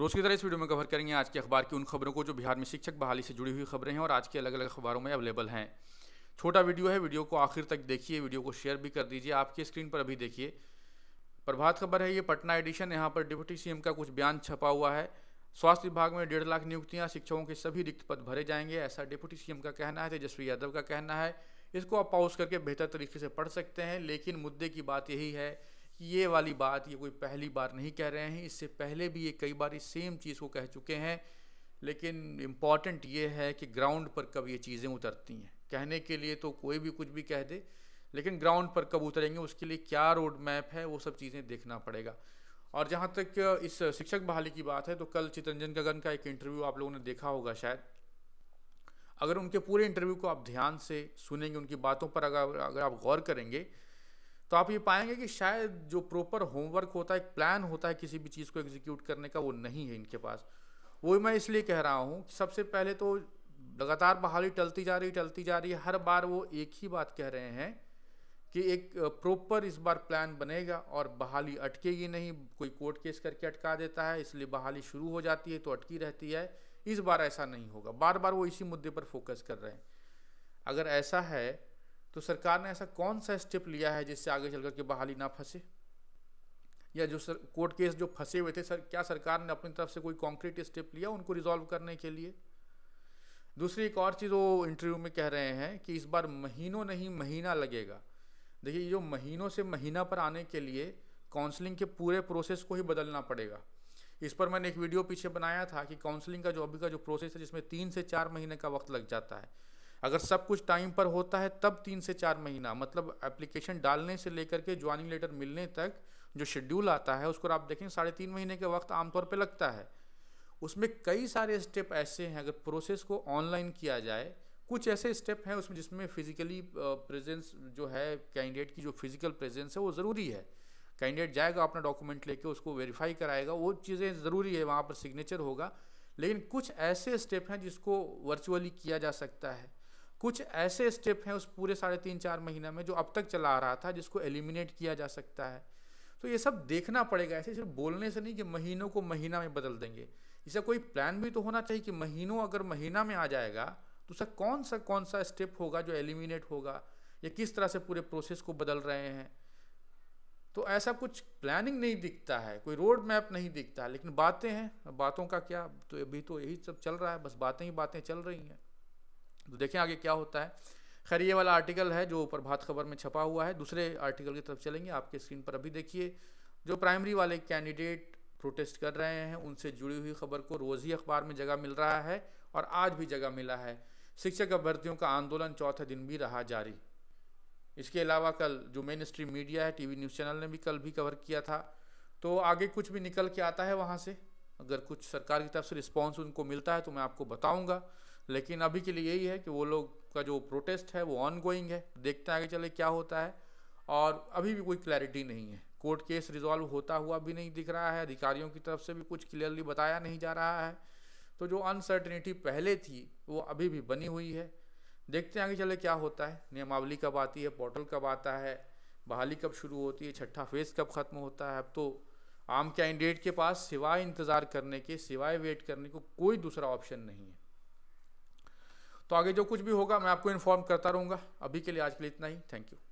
रोज की तरह इस वीडियो में कवर करेंगे आज के अखबार की उन खबरों को जो बिहार में शिक्षक बहाली से जुड़ी हुई खबरें हैं और आज के अलग अलग अखबारों में अवेलेबल हैं छोटा वीडियो है वीडियो को आखिर तक देखिए वीडियो को शेयर भी कर दीजिए आपके स्क्रीन पर अभी देखिए प्रभात खबर है ये पटना एडिशन यहाँ पर डिप्टी सीएम का कुछ बयान छपा हुआ है स्वास्थ्य विभाग में डेढ़ लाख नियुक्तियां शिक्षकों के सभी रिक्त पद भरे जाएंगे ऐसा डिप्टी सीएम का कहना है तेजस्वी यादव का कहना है इसको आप पाउस करके बेहतर तरीके से पढ़ सकते हैं लेकिन मुद्दे की बात यही है ये वाली बात ये कोई पहली बार नहीं कह रहे हैं इससे पहले भी ये कई बार इस सेम चीज़ को कह चुके हैं लेकिन इम्पॉर्टेंट ये है कि ग्राउंड पर कब ये चीज़ें उतरती हैं कहने के लिए तो कोई भी कुछ भी कह दे लेकिन ग्राउंड पर कब उतरेंगे उसके लिए क्या रोड मैप है वो सब चीज़ें देखना पड़ेगा और जहाँ तक इस शिक्षक बहाली की बात है तो कल चितरंजन गगन का एक इंटरव्यू आप लोगों ने देखा होगा शायद अगर उनके पूरे इंटरव्यू को आप ध्यान से सुनेंगे उनकी बातों पर अगर अगर आप गौर करेंगे तो आप ये पाएंगे कि शायद जो प्रॉपर होमवर्क होता है एक प्लान होता है किसी भी चीज़ को एग्जीक्यूट करने का वो नहीं है इनके पास वो मैं इसलिए कह रहा हूँ सबसे पहले तो लगातार बहाली टलती जा रही टलती जा रही है हर बार वो एक ही बात कह रहे हैं कि एक प्रॉपर इस बार प्लान बनेगा और बहाली अटकेगी नहीं कोई कोर्ट केस करके अटका देता है इसलिए बहाली शुरू हो जाती है तो अटकी रहती है इस बार ऐसा नहीं होगा बार बार वो इसी मुद्दे पर फोकस कर रहे हैं अगर ऐसा है तो सरकार ने ऐसा कौन सा स्टेप लिया है जिससे आगे चल के बहाली ना फंसे या जो सर कोर्ट केस जो फंसे हुए थे सर क्या सरकार ने अपनी तरफ से कोई कॉन्क्रीट स्टेप लिया उनको रिजॉल्व करने के लिए दूसरी एक और चीज़ वो इंटरव्यू में कह रहे हैं कि इस बार महीनों नहीं महीना लगेगा देखिए जो महीनों से महीना पर आने के लिए काउंसलिंग के पूरे प्रोसेस को ही बदलना पड़ेगा इस पर मैंने एक वीडियो पीछे बनाया था कि काउंसलिंग का जो अभी का जो प्रोसेस है जिसमें तीन से चार महीने का वक्त लग जाता है अगर सब कुछ टाइम पर होता है तब तीन से चार महीना मतलब एप्लीकेशन डालने से लेकर के ज्वाइनिंग लेटर मिलने तक जो शेड्यूल आता है उसको आप देखें साढ़े तीन महीने के वक्त आमतौर पर लगता है उसमें कई सारे स्टेप ऐसे हैं अगर प्रोसेस को ऑनलाइन किया जाए कुछ ऐसे स्टेप हैं उसमें जिसमें फिजिकली प्रेजेंस जो है कैंडिडेट की जो फिजिकल प्रेजेंस है वो ज़रूरी है कैंडिडेट जाएगा अपना डॉक्यूमेंट लेके उसको वेरीफाई कराएगा वो चीज़ें ज़रूरी है वहाँ पर सिग्नेचर होगा लेकिन कुछ ऐसे स्टेप हैं जिसको वर्चुअली किया जा सकता है कुछ ऐसे स्टेप हैं उस पूरे साढ़े तीन चार महीना में जो अब तक चला आ रहा था जिसको एलिमिनेट किया जा सकता है तो ये सब देखना पड़ेगा ऐसे सिर्फ बोलने से नहीं कि महीनों को महीना में बदल देंगे इसका कोई प्लान भी तो होना चाहिए कि महीनों अगर महीना में आ जाएगा तो उसका कौन सा कौन सा स्टेप होगा जो एलिमिनेट होगा या किस तरह से पूरे प्रोसेस को बदल रहे हैं तो ऐसा कुछ प्लानिंग नहीं दिखता है कोई रोड मैप नहीं दिखता है लेकिन बातें हैं बातों का क्या तो अभी तो यही सब चल रहा है बस बातें ही बातें चल रही हैं तो देखें आगे क्या होता है खैर ये वाला आर्टिकल है जो प्रभात खबर में छपा हुआ है दूसरे आर्टिकल की तरफ चलेंगे आपके स्क्रीन पर अभी देखिए जो प्राइमरी वाले कैंडिडेट प्रोटेस्ट कर रहे हैं उनसे जुड़ी हुई खबर को रोज़ ही अखबार में जगह मिल रहा है और आज भी जगह मिला है शिक्षक अभ्यर्थियों का आंदोलन चौथे दिन भी रहा जारी इसके अलावा कल जो मेन स्ट्रीम मीडिया है टीवी न्यूज़ चैनल ने भी कल भी कवर किया था तो आगे कुछ भी निकल के आता है वहाँ से अगर कुछ सरकार की तरफ से रिस्पॉन्स उनको मिलता है तो मैं आपको बताऊँगा लेकिन अभी के लिए यही है कि वो लोग का जो प्रोटेस्ट है वो ऑन गोइंग है देखते हैं आगे चले क्या होता है और अभी भी कोई क्लैरिटी नहीं है कोर्ट केस रिजॉल्व होता हुआ भी नहीं दिख रहा है अधिकारियों की तरफ से भी कुछ क्लियरली बताया नहीं जा रहा है तो जो अनसर्टनिटी पहले थी वो अभी भी बनी हुई है देखते हैं आगे चले क्या होता है नियमावली कब आती है पोर्टल कब आता है बहाली कब शुरू होती है छठा फेज कब ख़त्म होता है अब तो आम कैंडिडेट के पास सिवाय इंतज़ार करने के सिवाय वेट करने को कोई दूसरा ऑप्शन नहीं है तो आगे जो कुछ भी होगा मैं आपको इन्फॉर्म करता रहूँगा अभी के लिए आज के लिए इतना ही थैंक यू